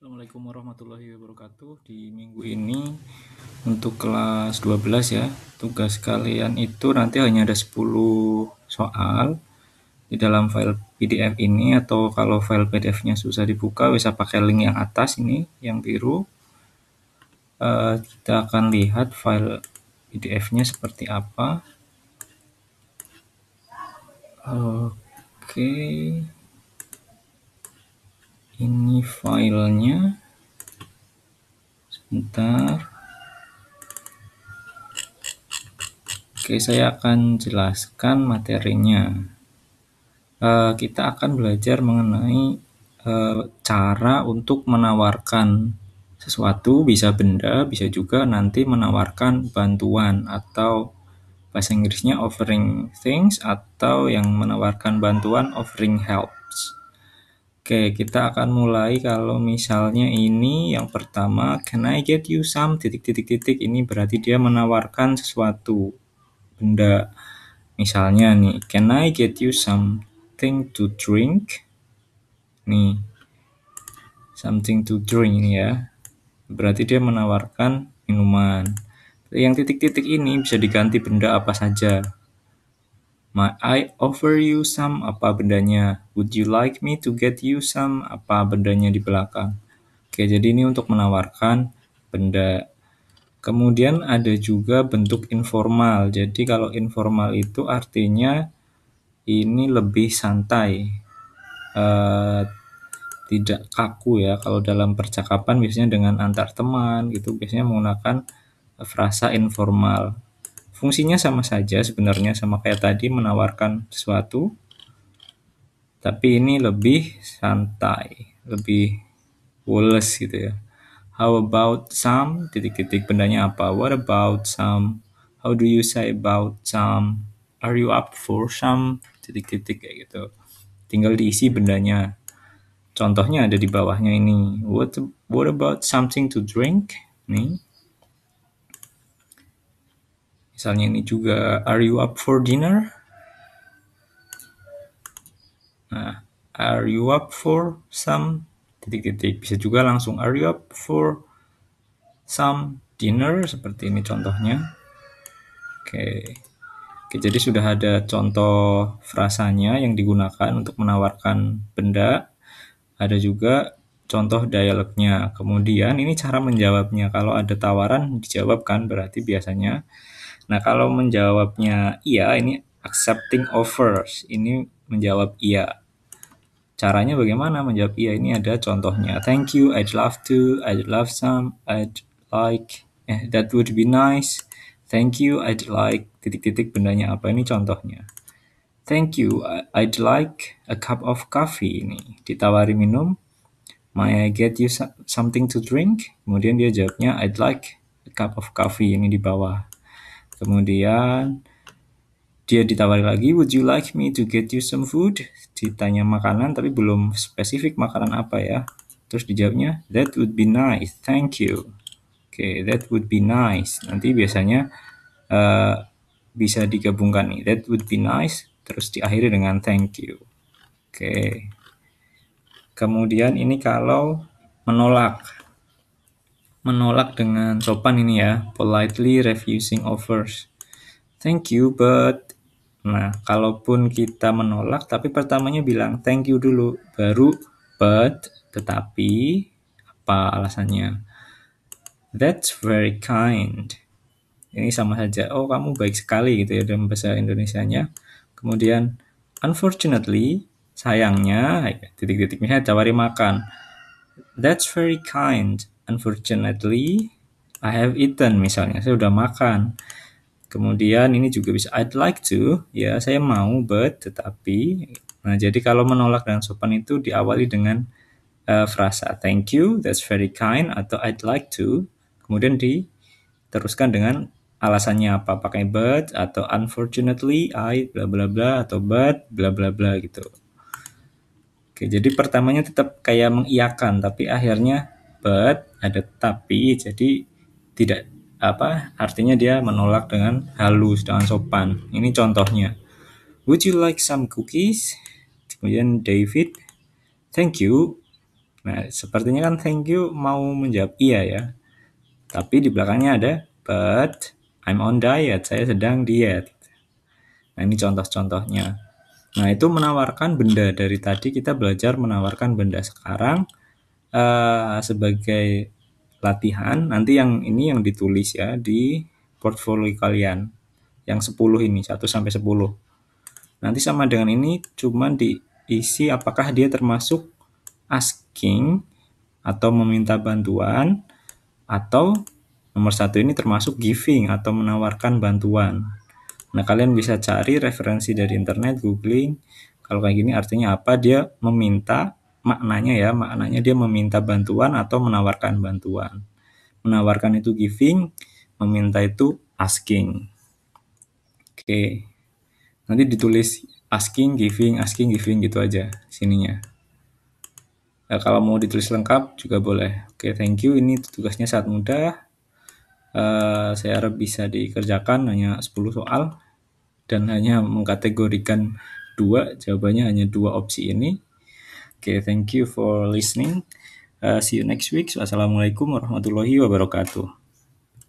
Assalamualaikum warahmatullahi wabarakatuh. Di minggu ini untuk kelas 12 ya, tugas kalian itu nanti hanya ada 10 soal di dalam file PDF ini atau kalau file PDF-nya susah dibuka bisa pakai link yang atas ini yang biru. Uh, kita akan lihat file PDF-nya seperti apa. Oke filenya sebentar oke saya akan jelaskan materinya uh, kita akan belajar mengenai eh, cara untuk menawarkan sesuatu bisa benda bisa juga nanti menawarkan bantuan atau bahasa Inggrisnya offering things atau yang menawarkan bantuan offering help Oke, kita akan mulai kalau misalnya ini yang pertama, can I get you some titik-titik-titik ini berarti dia menawarkan sesuatu benda. Misalnya nih, can I get you something to drink? Nih, something to drink ya. Berarti dia menawarkan minuman. Yang titik-titik ini bisa diganti benda apa saja. May I offer you some apa bendanya would you like me to get you some apa bendanya di belakang oke jadi ini untuk menawarkan benda kemudian ada juga bentuk informal jadi kalau informal itu artinya ini lebih santai uh, tidak kaku ya kalau dalam percakapan biasanya dengan antar teman gitu biasanya menggunakan frasa informal Fungsinya sama saja sebenarnya sama kayak tadi menawarkan sesuatu. Tapi ini lebih santai, lebih woles gitu ya. How about some titik-titik bendanya apa? What about some? How do you say about some? Are you up for some? Titik-titik kayak gitu. Tinggal diisi bendanya. Contohnya ada di bawahnya ini. What what about something to drink? Nih. Misalnya ini juga Are you up for dinner? Nah, Are you up for some titik-titik bisa juga langsung Are you up for some dinner seperti ini contohnya. Oke. Oke, jadi sudah ada contoh frasanya yang digunakan untuk menawarkan benda. Ada juga contoh dialognya. Kemudian ini cara menjawabnya. Kalau ada tawaran dijawabkan berarti biasanya Nah, kalau menjawabnya iya, ini accepting offers. Ini menjawab iya. Caranya bagaimana menjawab iya? Ini ada contohnya. Thank you, I'd love to, I'd love some, I'd like, eh, that would be nice. Thank you, I'd like, titik-titik bendanya apa ini contohnya. Thank you, I'd like a cup of coffee ini. Ditawari minum, may I get you something to drink? Kemudian dia jawabnya, I'd like a cup of coffee ini di bawah. Kemudian dia ditawari lagi, would you like me to get you some food? Ditanya makanan tapi belum spesifik makanan apa ya. Terus dijawabnya, that would be nice, thank you. Oke, okay, that would be nice. Nanti biasanya uh, bisa digabungkan nih, that would be nice. Terus diakhiri dengan thank you. Oke. Okay. Kemudian ini kalau menolak Menolak dengan sopan ini ya, politely refusing offers. Thank you, but Nah, kalaupun kita menolak, tapi pertamanya bilang thank you dulu, baru but, tetapi apa alasannya? That's very kind. Ini sama saja, oh kamu baik sekali gitu ya dalam bahasa Indonesia nya Kemudian, unfortunately, sayangnya, titik-titik misalnya cawari makan. That's very kind. Unfortunately, I have eaten misalnya. Saya sudah makan. Kemudian ini juga bisa I'd like to, ya saya mau but tetapi. Nah, jadi kalau menolak dan sopan itu diawali dengan uh, frasa thank you, that's very kind atau I'd like to. Kemudian diteruskan dengan alasannya apa, pakai but atau unfortunately I bla bla bla atau but bla bla bla gitu. Oke, jadi pertamanya tetap kayak mengiyakan tapi akhirnya but ada tapi jadi tidak apa artinya dia menolak dengan halus dengan sopan ini contohnya would you like some cookies kemudian David thank you nah sepertinya kan thank you mau menjawab iya ya tapi di belakangnya ada but I'm on diet saya sedang diet nah ini contoh-contohnya nah itu menawarkan benda dari tadi kita belajar menawarkan benda sekarang uh, sebagai latihan nanti yang ini yang ditulis ya di portfolio kalian yang 10 ini 1 sampai 10 nanti sama dengan ini cuman diisi apakah dia termasuk asking atau meminta bantuan atau nomor satu ini termasuk giving atau menawarkan bantuan nah kalian bisa cari referensi dari internet googling kalau kayak gini artinya apa dia meminta maknanya ya, maknanya dia meminta bantuan atau menawarkan bantuan. Menawarkan itu giving, meminta itu asking. Oke. Nanti ditulis asking, giving, asking, giving gitu aja sininya. Nah, kalau mau ditulis lengkap juga boleh. Oke, thank you. Ini tugasnya saat mudah. Uh, saya harap bisa dikerjakan hanya 10 soal dan hanya mengkategorikan dua jawabannya hanya dua opsi ini okay, thank you for listening. Uh, see you next week. Wassalamualaikum warahmatullahi wabarakatuh.